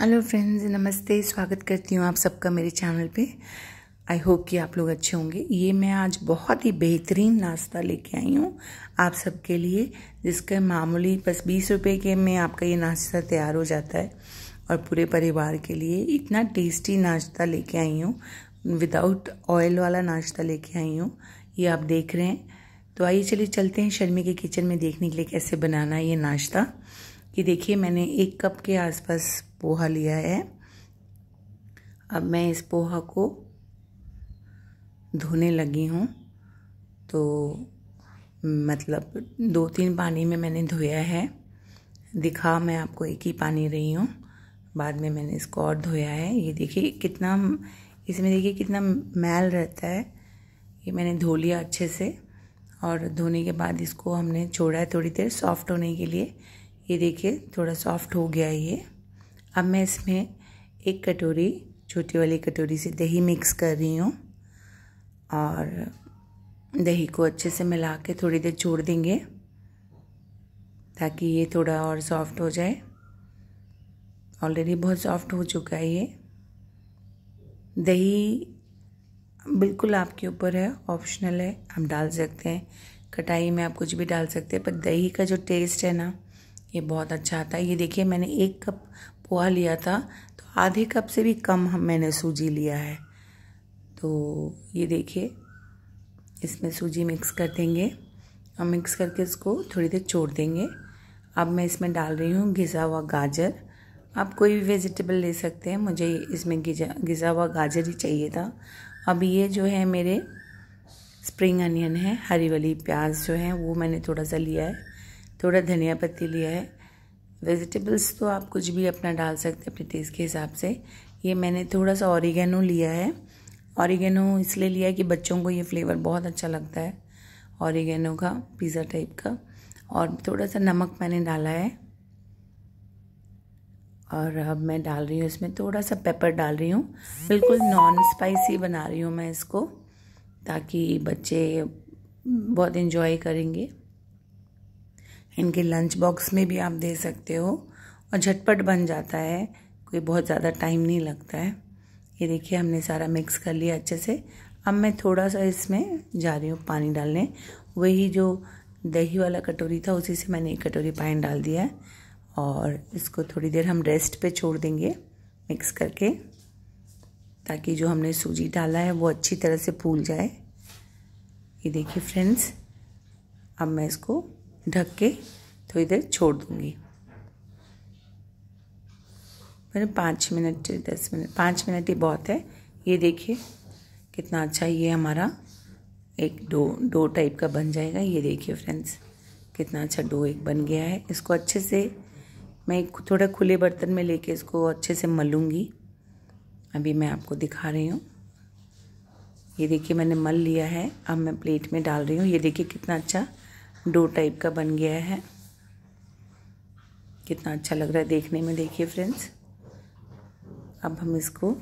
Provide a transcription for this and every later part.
hello friends नमस्ते स्वागत करती हूँ आप सबका मेरे चैनल पे आई होप कि आप लोग अच्छे होंगे ये मैं आज बहुत ही बेहतरीन नाश्ता लेके आई हूँ आप सबके लिए जिसका मामूली बस बीस रुपए के में आपका ये नाश्ता तैयार हो जाता है और पूरे परिवार के लिए इतना टेस्टी नाश्ता लेके आई हूँ विदाउट ऑयल वाला नाश्ता लेके आई हूँ ये आप देख रहे हैं तो आइए चलिए चलते हैं शर्मी के किचन में देखने के लिए कैसे बनाना है ये नाश्ता ये देखिए मैंने एक कप के आसपास पोहा लिया है अब मैं इस पोहा को धोने लगी हूँ तो मतलब दो तीन पानी में मैंने धोया है दिखा मैं आपको एक ही पानी रही हूँ बाद में मैंने इसको और धोया है ये देखिए कितना इसमें देखिए कितना मैल रहता है ये मैंने धो लिया अच्छे से और धोने के बाद इसको हमने छोड़ा है थोड़ी देर सॉफ्ट होने के लिए ये देखिए थोड़ा सॉफ्ट हो गया ये अब मैं इसमें एक कटोरी छोटी वाली कटोरी से दही मिक्स कर रही हूँ और दही को अच्छे से मिला के थोड़ी देर छोड़ देंगे ताकि ये थोड़ा और सॉफ्ट हो जाए ऑलरेडी बहुत सॉफ्ट हो चुका है ये दही बिल्कुल आपके ऊपर है ऑप्शनल है आप डाल सकते हैं कटाई में आप कुछ भी डाल सकते हैं पर दही का जो टेस्ट है ना ये बहुत अच्छा आता है ये देखिए मैंने एक कप पोहा लिया था तो आधे कप से भी कम हम मैंने सूजी लिया है तो ये देखिए इसमें सूजी मिक्स कर देंगे और मिक्स करके इसको थोड़ी देर छोड़ देंगे अब मैं इसमें डाल रही हूँ घिसा हुआ गाजर आप कोई भी वेजिटेबल ले सकते हैं मुझे इसमें घिजा घिसा हुआ गाजर ही चाहिए था अब ये जो है मेरे स्प्रिंग अनियन है हरी वाली प्याज जो है वो मैंने थोड़ा सा लिया है थोड़ा धनिया पत्ती लिया है वेजिटेबल्स तो आप कुछ भी अपना डाल सकते हैं अपने टेस्ट के हिसाब से ये मैंने थोड़ा सा ऑरिगेनो लिया है ऑरिगेनो इसलिए लिया है कि बच्चों को ये फ्लेवर बहुत अच्छा लगता है ऑरिगेनो का पिज़्ज़ा टाइप का और थोड़ा सा नमक मैंने डाला है और अब मैं डाल रही हूँ इसमें थोड़ा सा पेपर डाल रही हूँ बिल्कुल नॉन स्पाइसी बना रही हूँ मैं इसको ताकि बच्चे बहुत इन्जॉय करेंगे इनके लंच बॉक्स में भी आप दे सकते हो और झटपट बन जाता है कोई बहुत ज़्यादा टाइम नहीं लगता है ये देखिए हमने सारा मिक्स कर लिया अच्छे से अब मैं थोड़ा सा इसमें जा रही हूँ पानी डालने वही जो दही वाला कटोरी था उसी से मैंने एक कटोरी पानी डाल दिया है और इसको थोड़ी देर हम रेस्ट पे छोड़ देंगे मिक्स करके ताकि जो हमने सूजी डाला है वो अच्छी तरह से फूल जाए ये देखिए फ्रेंड्स अब मैं इसको ढक के थोड़ी देर छोड़ दूँगी मैंने पाँच मिनट दस मिनट पाँच मिनट ही बहुत है ये देखिए कितना अच्छा ये हमारा एक डो डो टाइप का बन जाएगा ये देखिए फ्रेंड्स कितना अच्छा डो एक बन गया है इसको अच्छे से मैं थोड़ा खुले बर्तन में लेके इसको अच्छे से मलूँगी अभी मैं आपको दिखा रही हूँ ये देखिए मैंने मल लिया है अब मैं प्लेट में डाल रही हूँ ये देखिए कितना अच्छा डो टाइप का बन गया है कितना अच्छा लग रहा है देखने में देखिए फ्रेंड्स अब हम इसको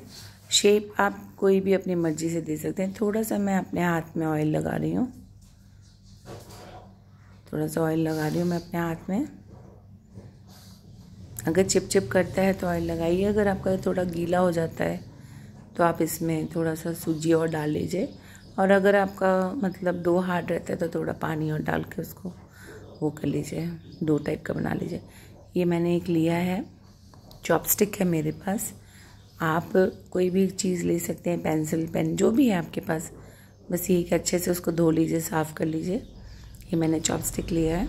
शेप आप कोई भी अपनी मर्जी से दे सकते हैं थोड़ा सा मैं अपने हाथ में ऑयल लगा रही हूँ थोड़ा सा ऑयल लगा रही हूँ मैं अपने हाथ में अगर चिप चिप करता है तो ऑयल लगाइए अगर आपका थोड़ा गीला हो जाता है तो आप इसमें थोड़ा सा सूजी और डाल लीजिए और अगर आपका मतलब दो हार्ड रहता है तो थोड़ा पानी और डाल के उसको वो कर लीजिए दो टाइप का बना लीजिए ये मैंने एक लिया है चॉपस्टिक है मेरे पास आप कोई भी चीज़ ले सकते हैं पेंसिल पेन जो भी है आपके पास बस ये कि अच्छे से उसको धो लीजिए साफ़ कर लीजिए ये मैंने चॉपस्टिक लिया है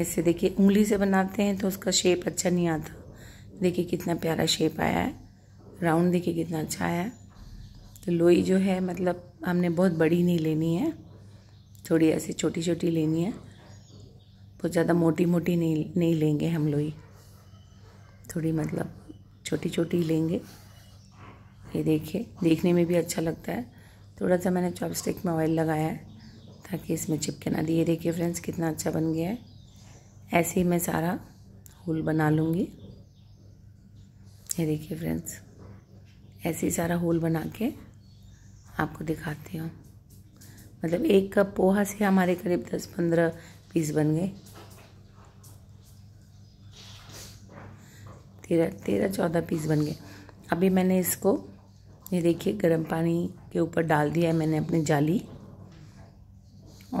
ऐसे देखिए उंगली से बनाते हैं तो उसका शेप अच्छा नहीं आता देखिए कितना प्यारा शेप आया है राउंड देखिए कितना अच्छा आया है तो लोई जो है मतलब हमने बहुत बड़ी नहीं लेनी है थोड़ी ऐसी छोटी छोटी लेनी है बहुत ज़्यादा मोटी मोटी नहीं नहीं लेंगे हम लोग थोड़ी मतलब छोटी छोटी लेंगे ये देखिए देखने में भी अच्छा लगता है थोड़ा सा मैंने चॉपस्टिक में ऑयल लगाया है ताकि इसमें चिपके ना दिए देखिए फ्रेंड्स कितना अच्छा बन गया है ऐसे ही मैं सारा होल बना लूँगी ये देखिए फ्रेंड्स ऐसे ही सारा होल बना के आपको दिखाती हूँ मतलब एक कप पोहा से हमारे करीब दस पंद्रह पीस बन गए तेरह तेरह चौदह पीस बन गए अभी मैंने इसको ये देखिए गर्म पानी के ऊपर डाल दिया है मैंने अपनी जाली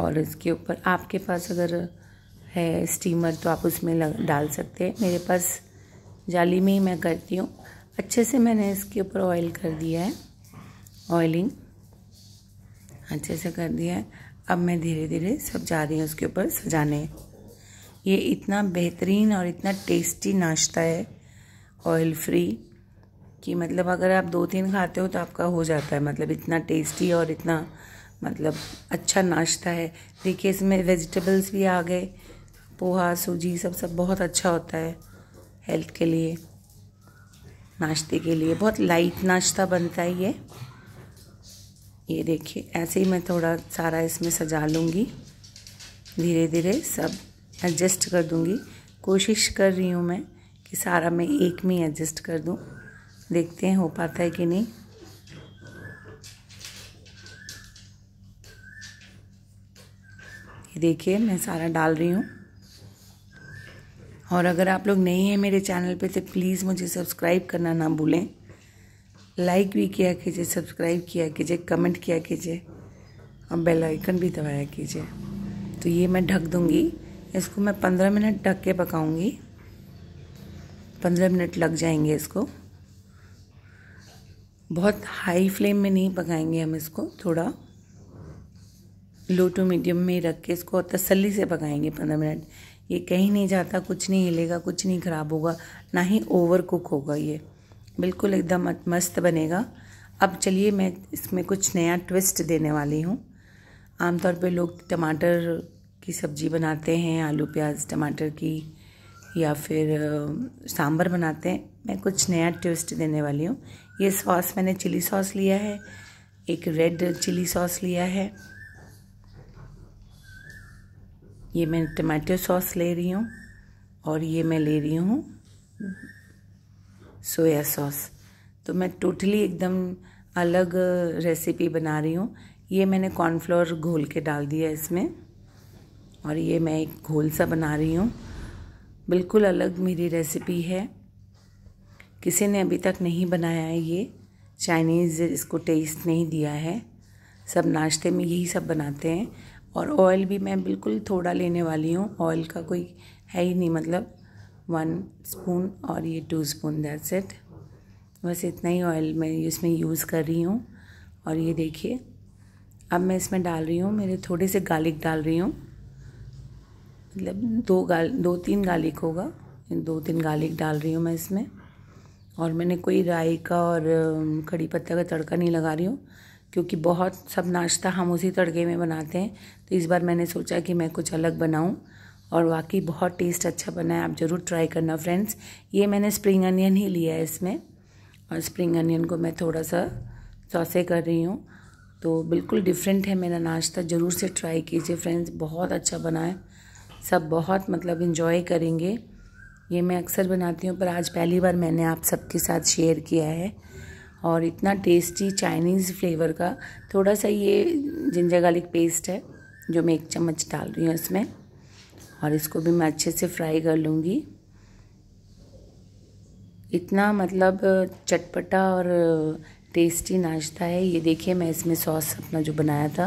और इसके ऊपर आपके पास अगर है स्टीमर तो आप उसमें लग, डाल सकते हैं मेरे पास जाली में ही मैं करती हूँ अच्छे से मैंने इसके ऊपर ऑयल कर दिया है ऑयलिंग अच्छे से कर दिया है अब मैं धीरे धीरे सब जा रही हूँ उसके ऊपर सजाने ये इतना बेहतरीन और इतना टेस्टी नाश्ता है ऑयल फ्री कि मतलब अगर आप दो तीन खाते हो तो आपका हो जाता है मतलब इतना टेस्टी और इतना मतलब अच्छा नाश्ता है देखिए इसमें वेजिटेबल्स भी आ गए पोहा सूजी सब सब बहुत अच्छा होता है हेल्थ के लिए नाश्ते के लिए बहुत लाइट नाश्ता बनता है ये ये देखिए ऐसे ही मैं थोड़ा सारा इसमें सजा लूँगी धीरे धीरे सब एडजस्ट कर दूँगी कोशिश कर रही हूँ मैं कि सारा मैं एक में एडजस्ट कर दूँ देखते हैं हो पाता है कि नहीं ये देखिए मैं सारा डाल रही हूँ और अगर आप लोग नए हैं मेरे चैनल पे तो प्लीज़ मुझे सब्सक्राइब करना ना भूलें लाइक भी किया कीजिए सब्सक्राइब किया कीजिए कमेंट किया कीजिए और बेल आइकन भी दबाया कीजिए तो ये मैं ढक दूँगी इसको मैं पंद्रह मिनट ढक के पकाऊँगी पंद्रह मिनट लग जाएंगे इसको बहुत हाई फ्लेम में नहीं पकाएंगे हम इसको थोड़ा लो टू मीडियम में रख के इसको तसल्ली से पकाएंगे पंद्रह मिनट ये कहीं नहीं जाता कुछ नहीं हिलेगा कुछ नहीं ख़राब होगा ना ही ओवर कुक होगा ये बिल्कुल एकदम मस्त बनेगा अब चलिए मैं इसमें कुछ नया ट्विस्ट देने वाली हूँ आमतौर पे लोग टमाटर की सब्ज़ी बनाते हैं आलू प्याज टमाटर की या फिर सांभर बनाते हैं मैं कुछ नया ट्विस्ट देने वाली हूँ ये सॉस मैंने चिली सॉस लिया है एक रेड चिली सॉस लिया है ये मैं टमाटो सॉस ले रही हूँ और ये मैं ले रही हूँ सोया सॉस तो मैं टोटली एकदम अलग रेसिपी बना रही हूँ ये मैंने कॉर्नफ्लोर घोल के डाल दिया इसमें और ये मैं एक घोल सा बना रही हूँ बिल्कुल अलग मेरी रेसिपी है किसी ने अभी तक नहीं बनाया है ये चाइनीज़ इसको टेस्ट नहीं दिया है सब नाश्ते में यही सब बनाते हैं और ऑयल भी मैं बिल्कुल थोड़ा लेने वाली हूँ ऑयल का कोई है ही नहीं मतलब वन स्पून और ये टू स्पून दैट्स इट बस इतना ही ऑयल मैं इसमें यूज़ कर रही हूँ और ये देखिए अब मैं इसमें डाल रही हूँ मेरे थोड़े से गार्लिक डाल रही हूँ मतलब दो गाल दो तीन गार्लिक होगा दो तीन गार्लिक डाल रही हूँ मैं इसमें और मैंने कोई राई का और कड़ी पत्ता का तड़का नहीं लगा रही हूँ क्योंकि बहुत सब नाश्ता हम उसी तड़के में बनाते हैं तो इस बार मैंने सोचा कि मैं कुछ अलग बनाऊँ और वाकई बहुत टेस्ट अच्छा बना है आप ज़रूर ट्राई करना फ्रेंड्स ये मैंने स्प्रिंग अनियन ही लिया है इसमें और स्प्रिंग अनियन को मैं थोड़ा सा सौसे कर रही हूँ तो बिल्कुल डिफरेंट है मेरा नाश्ता ज़रूर से ट्राई कीजिए फ्रेंड्स बहुत अच्छा बना है सब बहुत मतलब इन्जॉय करेंगे ये मैं अक्सर बनाती हूँ पर आज पहली बार मैंने आप सबके साथ शेयर किया है और इतना टेस्टी चाइनीज़ फ्लेवर का थोड़ा सा ये जिंजर गार्लिक पेस्ट है जो मैं एक चम्मच डाल रही हूँ इसमें और इसको भी मैं अच्छे से फ्राई कर लूँगी इतना मतलब चटपटा और टेस्टी नाश्ता है ये देखिए मैं इसमें सॉस अपना जो बनाया था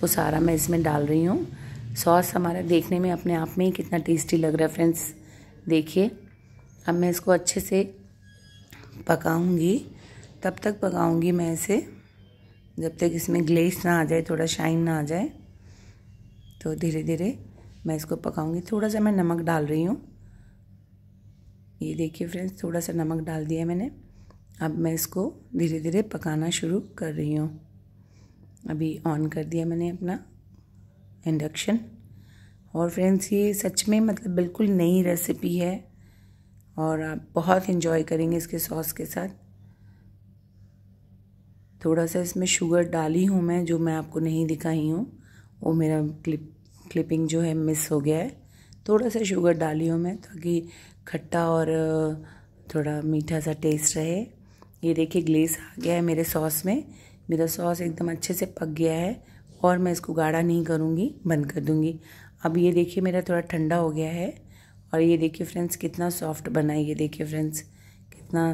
वो सारा मैं इसमें डाल रही हूँ सॉस हमारा देखने में अपने आप में ही कितना टेस्टी लग रहा है फ्रेंड्स देखिए अब मैं इसको अच्छे से पकाऊंगी तब तक पकाऊंगी मैं इसे जब तक इसमें ग्लेस ना आ जाए थोड़ा शाइन ना आ जाए तो धीरे धीरे मैं इसको पकाऊंगी थोड़ा सा मैं नमक डाल रही हूँ ये देखिए फ्रेंड्स थोड़ा सा नमक डाल दिया मैंने अब मैं इसको धीरे धीरे पकाना शुरू कर रही हूँ अभी ऑन कर दिया मैंने अपना इंडक्शन और फ्रेंड्स ये सच में मतलब बिल्कुल नई रेसिपी है और आप बहुत इन्जॉय करेंगे इसके सॉस के साथ थोड़ा सा इसमें शुगर डाली हूँ मैं जो मैं आपको नहीं दिखाई हूँ वो मेरा क्लिप क्लिपिंग जो है मिस हो गया है थोड़ा सा शुगर डाली हूँ मैं ताकि खट्टा और थोड़ा मीठा सा टेस्ट रहे ये देखिए ग्लेस आ गया है मेरे सॉस में मेरा सॉस एकदम अच्छे से पक गया है और मैं इसको गाढ़ा नहीं करूँगी बंद कर दूँगी अब ये देखिए मेरा थोड़ा ठंडा हो गया है और ये देखिए फ्रेंड्स कितना सॉफ्ट बना है ये देखिए फ्रेंड्स कितना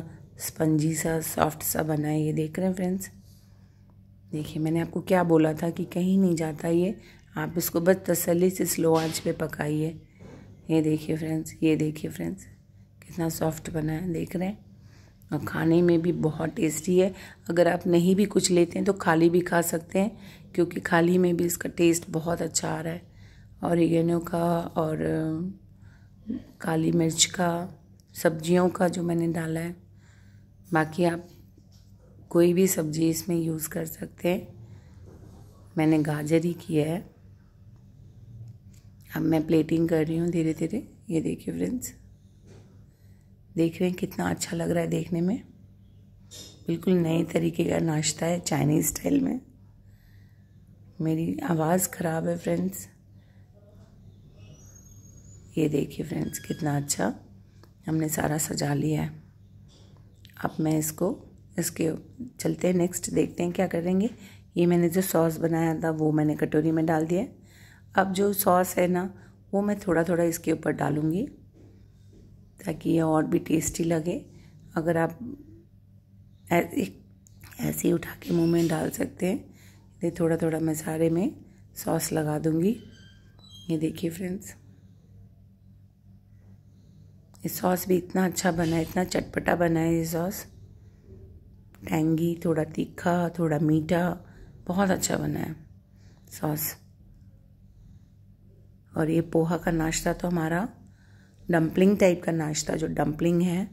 स्पंजी सा सॉफ्ट सा बना है ये देख रहे हैं फ्रेंड्स देखिए मैंने आपको क्या बोला था कि कहीं नहीं जाता ये आप इसको बस तसली से स्लो आंच पे पकाइए ये देखिए फ्रेंड्स ये देखिए फ्रेंड्स कितना सॉफ्ट बना है देख रहे हैं और खाने में भी बहुत टेस्टी है अगर आप नहीं भी कुछ लेते हैं तो खाली भी खा सकते हैं क्योंकि खाली में भी इसका टेस्ट बहुत अच्छा आ रहा है और औरिगेनो का और काली मिर्च का सब्जियों का जो मैंने डाला है बाकी आप कोई भी सब्ज़ी इसमें यूज़ कर सकते हैं मैंने गाजर ही किया है अब मैं प्लेटिंग कर रही हूँ धीरे धीरे ये देखिए फ्रेंड्स देख रहे हैं कितना अच्छा लग रहा है देखने में बिल्कुल नए तरीके का नाश्ता है चाइनीज़ स्टाइल में मेरी आवाज़ ख़राब है फ्रेंड्स ये देखिए फ्रेंड्स कितना अच्छा हमने सारा सजा लिया है अब मैं इसको इसके चलते हैं नेक्स्ट देखते हैं क्या करेंगे ये मैंने जो सॉस बनाया था वो मैंने कटोरी में डाल दिया है अब जो सॉस है ना वो मैं थोड़ा थोड़ा इसके ऊपर डालूँगी ताकि ये और भी टेस्टी लगे अगर आप ऐसे ही उठा के मुँह में डाल सकते हैं ये थोड़ा थोड़ा मैं सारे में सॉस लगा दूँगी ये देखिए फ्रेंड्स ये सॉस भी इतना अच्छा बना है इतना चटपटा बना है ये सॉस टेंगी थोड़ा तीखा थोड़ा मीठा बहुत अच्छा बना है सॉस और ये पोहा का नाश्ता तो हमारा डम्पलिंग टाइप का नाश्ता जो डम्पलिंग है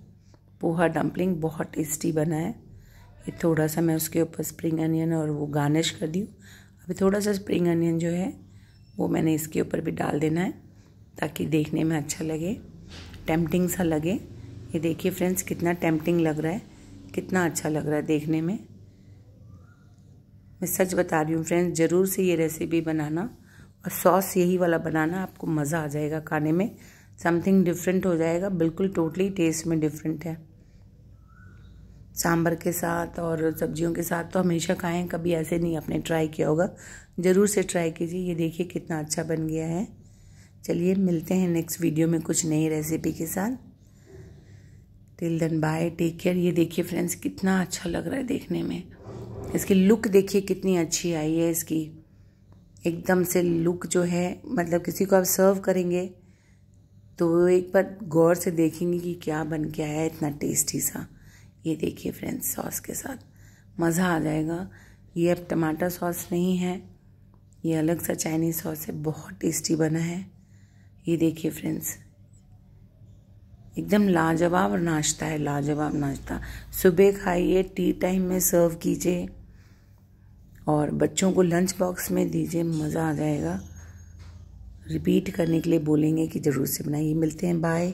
पोहा डम्पलिंग बहुत टेस्टी बना है ये थोड़ा सा मैं उसके ऊपर स्प्रिंग अनियन और वो गार्निश कर दी अभी थोड़ा सा स्प्रिंग अनियन जो है वो मैंने इसके ऊपर भी डाल देना है ताकि देखने में अच्छा लगे टेम्पटिंग सा लगे ये देखिए फ्रेंड्स कितना टेम्पटिंग लग रहा है कितना अच्छा लग रहा है देखने में मैं सच बता रही हूँ फ्रेंड्स ज़रूर से ये रेसिपी बनाना और सॉस यही वाला बनाना आपको मज़ा आ जाएगा खाने में समथिंग डिफरेंट हो जाएगा बिल्कुल टोटली टेस्ट में डिफरेंट है सांभर के साथ और सब्जियों के साथ तो हमेशा खाएं कभी ऐसे नहीं आपने ट्राई किया होगा ज़रूर से ट्राई कीजिए ये देखिए कितना अच्छा बन गया है चलिए मिलते हैं नेक्स्ट वीडियो में कुछ नई रेसिपी के साथ till then bye take care ये देखिए फ्रेंड्स कितना अच्छा लग रहा है देखने में इसकी लुक देखिए कितनी अच्छी आई है इसकी एकदम से लुक जो है मतलब किसी को आप सर्व करेंगे तो वो एक बार गौर से देखेंगे कि क्या बन के आया इतना टेस्टी सा ये देखिए फ्रेंड्स सॉस के साथ मज़ा आ जाएगा ये अब टमाटर सॉस नहीं है ये अलग सा चाइनीज़ सॉस है बहुत टेस्टी बना है ये देखिए फ्रेंड्स एकदम लाजवाब नाश्ता है लाजवाब नाश्ता सुबह खाइए टी टाइम में सर्व कीजिए और बच्चों को लंच बॉक्स में दीजिए मज़ा आ जाएगा रिपीट करने के लिए बोलेंगे कि ज़रूर से बनाइए मिलते हैं बाय